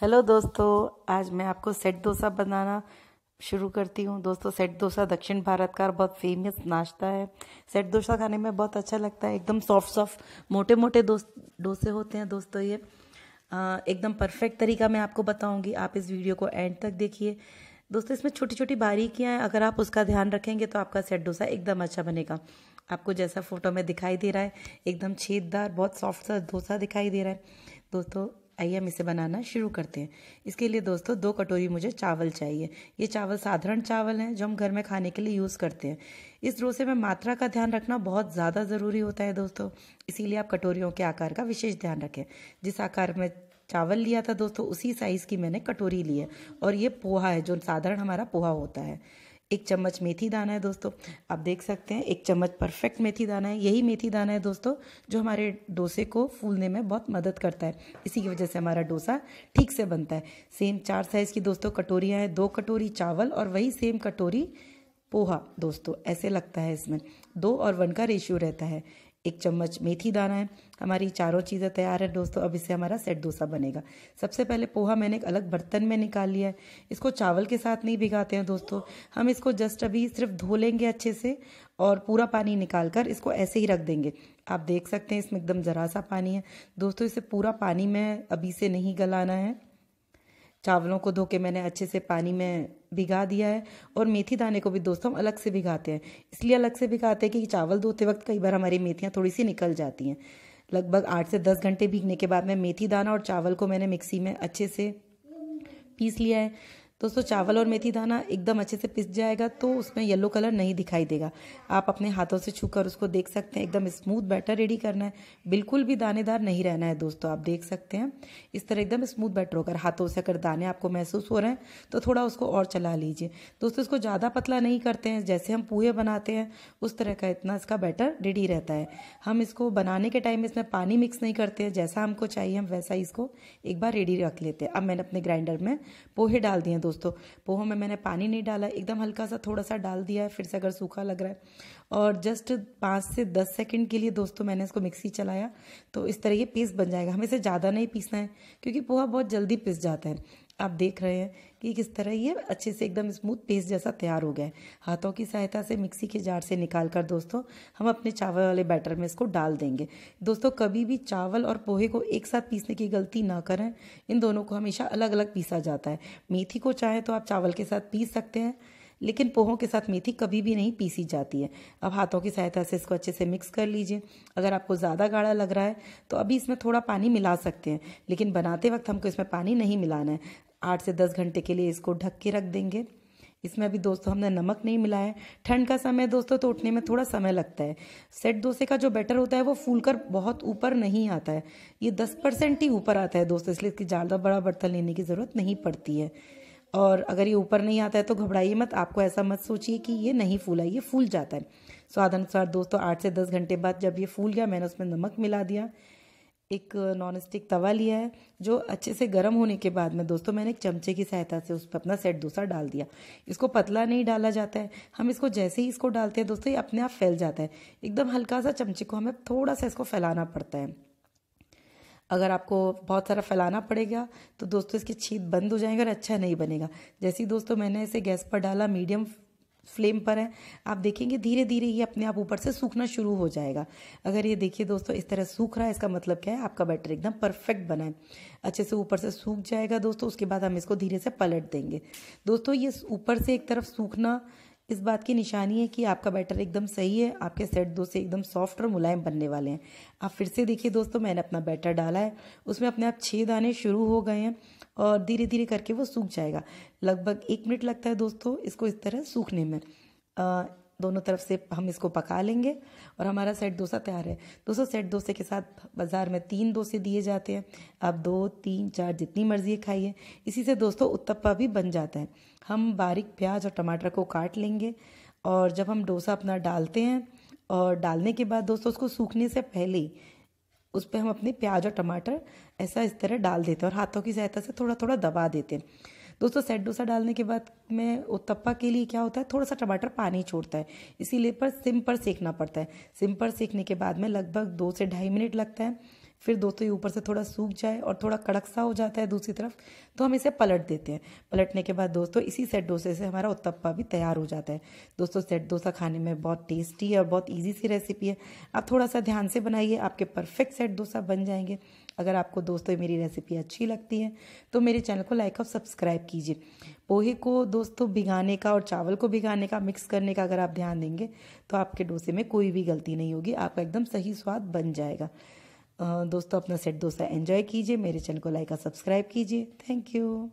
hello दोस्तों आज मैं आपको सेट डोसा बनाना शुरू करती हूँ दोस्तों सेट डोसा दक्षिण भारत का बहुत फेमस नाश्ता है सेट डोसा खाने में बहुत अच्छा लगता है एकदम सॉफ्ट सॉफ्ट मोटे मोटे डोसे होते हैं दोस्तों ये एकदम परफेक्ट तरीका मैं आपको बताऊँगी आप इस वीडियो को एंड तक देखिए दोस्तों इसमें छोटी छोटी बारीकियाँ हैं अगर आप उसका ध्यान रखेंगे तो आपका सेट डोसा एकदम अच्छा बनेगा आपको जैसा फ़ोटो में दिखाई दे रहा है एकदम छेददार बहुत सॉफ्ट सा डोसा दिखाई दे रहा है दोस्तों आइए हम इसे बनाना शुरू करते हैं इसके लिए दोस्तों दो कटोरी मुझे चावल चाहिए ये चावल साधारण चावल हैं जो हम घर में खाने के लिए यूज़ करते हैं इस डोसे में मात्रा का ध्यान रखना बहुत ज़्यादा ज़रूरी होता है दोस्तों इसीलिए आप कटोरियों के आकार का विशेष ध्यान रखें जिस आकार में चावल लिया था दोस्तों उसी साइज़ की मैंने कटोरी ली है और ये पोहा है जो साधारण हमारा पोहा होता है एक चम्मच मेथी दाना है दोस्तों आप देख सकते हैं एक चम्मच परफेक्ट मेथी दाना है यही मेथी दाना है दोस्तों जो हमारे डोसे को फूलने में बहुत मदद करता है इसी की वजह से हमारा डोसा ठीक से बनता है सेम चार साइज़ की दोस्तों कटोरियाँ हैं दो कटोरी चावल और वही सेम कटोरी पोहा दोस्तों ऐसे लगता है इसमें दो और वन का रेशियो रहता है एक चम्मच मेथी दाना है हमारी चारों चीज़ें तैयार है दोस्तों अब इससे हमारा सेट डोसा बनेगा सबसे पहले पोहा मैंने एक अलग बर्तन में निकाल लिया है इसको चावल के साथ नहीं भिगाते हैं दोस्तों हम इसको जस्ट अभी सिर्फ धो लेंगे अच्छे से और पूरा पानी निकाल कर इसको ऐसे ही रख देंगे आप देख सकते हैं इसमें एकदम ज़रा सा पानी है दोस्तों इसे पूरा पानी में अभी से नहीं गलाना है चावलों को धो के मैंने अच्छे से पानी में भिगा दिया है और मेथी दाने को भी दोस्तों हम अलग से भिगाते हैं इसलिए अलग से भिगाते हैं कि चावल धोते वक्त कई बार हमारी मेथियाँ थोड़ी सी निकल जाती हैं लगभग आठ से दस घंटे भीगने के बाद में मेथी दाना और चावल को मैंने मिक्सी में अच्छे से पीस लिया है दोस्तों चावल और मेथी दाना एकदम अच्छे से पिस जाएगा तो उसमें येलो कलर नहीं दिखाई देगा आप अपने हाथों से छूकर उसको देख सकते हैं एकदम स्मूथ बैटर रेडी करना है बिल्कुल भी दानेदार नहीं रहना है दोस्तों आप देख सकते हैं इस तरह एकदम स्मूथ बैटर होकर हाथों से अगर दाने आपको महसूस हो रहे हैं तो थोड़ा उसको और चला लीजिए दोस्तों इसको ज़्यादा पतला नहीं करते हैं जैसे हम पूए बनाते हैं उस तरह का इतना इसका बैटर रेडी रहता है हम इसको बनाने के टाइम इसमें पानी मिक्स नहीं करते हैं जैसा हमको चाहिए हम वैसा इसको एक बार रेडी रख लेते हैं अब मैंने अपने ग्राइंडर में पोहे डाल दिए दोस्तों पोहों में मैंने पानी नहीं डाला एकदम हल्का सा थोड़ा सा डाल दिया है फिर से अगर सूखा लग रहा है और जस्ट पाँच से दस सेकंड के लिए दोस्तों मैंने इसको मिक्सी चलाया तो इस तरह ये पेस्ट बन जाएगा हमें इसे ज़्यादा नहीं पीसना है क्योंकि पोहा बहुत जल्दी पिस जाता है आप देख रहे हैं कि किस तरह ये अच्छे से एकदम स्मूथ पेस्ट जैसा तैयार हो गया है हाथों की सहायता से मिक्सी के जार से निकाल कर दोस्तों हम अपने चावल वाले बैटर में इसको डाल देंगे दोस्तों कभी भी चावल और पोहे को एक साथ पीसने की गलती ना करें इन दोनों को हमेशा अलग अलग पीसा जाता है मेथी को चाहे तो आप चावल के साथ पीस सकते हैं लेकिन पोहों के साथ मेथी कभी भी नहीं पीसी जाती है अब हाथों की सहायता से इसको अच्छे से मिक्स कर लीजिए अगर आपको ज़्यादा गाढ़ा लग रहा है तो अभी इसमें थोड़ा पानी मिला सकते हैं लेकिन बनाते वक्त हमको इसमें पानी नहीं मिलाना है आठ से दस घंटे के लिए इसको ढक के रख देंगे इसमें अभी दोस्तों हमने नमक नहीं मिलाया है ठंड का समय दोस्तों तो उठने में थोड़ा समय लगता है सेट डोसे का जो बैटर होता है वो फूल कर बहुत ऊपर नहीं आता है ये दस परसेंट ही ऊपर आता है दोस्तों इसलिए इसकी ज़्यादा बड़ा बर्तन लेने की ज़रूरत नहीं पड़ती है और अगर ये ऊपर नहीं आता है तो घबराइए मत आपको ऐसा मत सोचिए कि ये नहीं फूला ये फूल जाता है स्वाद अनुसार दोस्तों आठ से दस घंटे बाद जब ये फूल गया मैंने उसमें नमक मिला दिया एक नॉन स्टिक तवा लिया है जो अच्छे से गर्म होने के बाद में दोस्तों मैंने एक चमचे की सहायता से उस पर अपना सेट दूसरा डाल दिया इसको पतला नहीं डाला जाता है हम इसको जैसे ही इसको डालते हैं दोस्तों ये अपने आप फैल जाता है एकदम हल्का सा चमचे को हमें थोड़ा सा इसको फैलाना पड़ता है अगर आपको बहुत सारा फैलाना पड़ेगा तो दोस्तों इसकी छीत बंद हो जाएगा और अच्छा नहीं बनेगा जैसे ही दोस्तों मैंने इसे गैस पर डाला मीडियम फ्लेम पर है आप देखेंगे धीरे धीरे ये अपने आप ऊपर से सूखना शुरू हो जाएगा अगर ये देखिए दोस्तों इस तरह सूख रहा है इसका मतलब क्या है आपका बैटर एकदम परफेक्ट बना है अच्छे से ऊपर से सूख जाएगा दोस्तों उसके बाद हम इसको धीरे से पलट देंगे दोस्तों ये ऊपर से एक तरफ सूखना इस बात की निशानी है कि आपका बैटर एकदम सही है आपके सेट दो से एकदम सॉफ्ट और मुलायम बनने वाले हैं आप फिर से देखिए दोस्तों मैंने अपना बैटर डाला है उसमें अपने आप छेद आने शुरू हो गए हैं और धीरे धीरे करके वो सूख जाएगा लगभग एक मिनट लगता है दोस्तों इसको इस तरह सूखने में आ, दोनों तरफ से हम इसको पका लेंगे और हमारा सेट डोसा तैयार है दोस्तों सेट डोसे के साथ बाज़ार में तीन डोसे दिए जाते हैं आप दो तीन चार जितनी मर्जी खाइए इसी से दोस्तों उत्तप्पा भी बन जाता है हम बारीक प्याज और टमाटर को काट लेंगे और जब हम डोसा अपना डालते हैं और डालने के बाद दोस्तों उसको सूखने से पहले ही उस पर हम अपने प्याज और टमाटर ऐसा इस तरह डाल देते हैं और हाथों की सहायता से थोड़ा थोड़ा दबा देते हैं दोस्तों सेट डोसा डालने के बाद में उत्तपा के लिए क्या होता है थोड़ा सा टमाटर पानी छोड़ता है इसीलिए पर सिम पर सेकना पड़ता है सिम पर सेकने के बाद में लगभग दो से ढाई मिनट लगता है फिर दोस्तों ये ऊपर से थोड़ा सूख जाए और थोड़ा कड़क सा हो जाता है दूसरी तरफ तो हम इसे पलट देते हैं पलटने के बाद दोस्तों इसी सेट डोसे से हमारा उत्तप्पा भी तैयार हो जाता है दोस्तों सेट डोसा खाने में बहुत टेस्टी और बहुत ईजी सी रेसिपी है आप थोड़ा सा ध्यान से बनाइए आपके परफेक्ट सेट डोसा बन जाएंगे अगर आपको दोस्तों मेरी रेसिपी अच्छी लगती है तो मेरे चैनल को लाइक और सब्सक्राइब कीजिए पोहे को दोस्तों भिगाने का और चावल को भिगाने का मिक्स करने का अगर आप ध्यान देंगे तो आपके डोसे में कोई भी गलती नहीं होगी आपका एकदम सही स्वाद बन जाएगा दोस्तों अपना सेट डोसा एंजॉय कीजिए मेरे चैनल को लाइक और सब्सक्राइब कीजिए थैंक यू